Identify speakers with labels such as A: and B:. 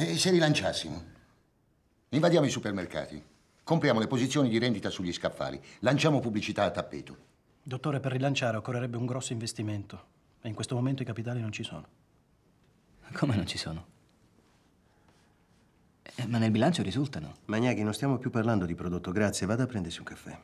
A: E se rilanciassimo? Invadiamo i supermercati, compriamo le posizioni di rendita sugli scaffali, lanciamo pubblicità a tappeto.
B: Dottore, per rilanciare occorrerebbe un
C: grosso investimento e in questo momento i capitali non ci sono.
D: Come non ci sono? Eh, ma nel
C: bilancio risultano.
D: Magnaghi, non stiamo più parlando di prodotto, grazie, vada a prendersi un caffè.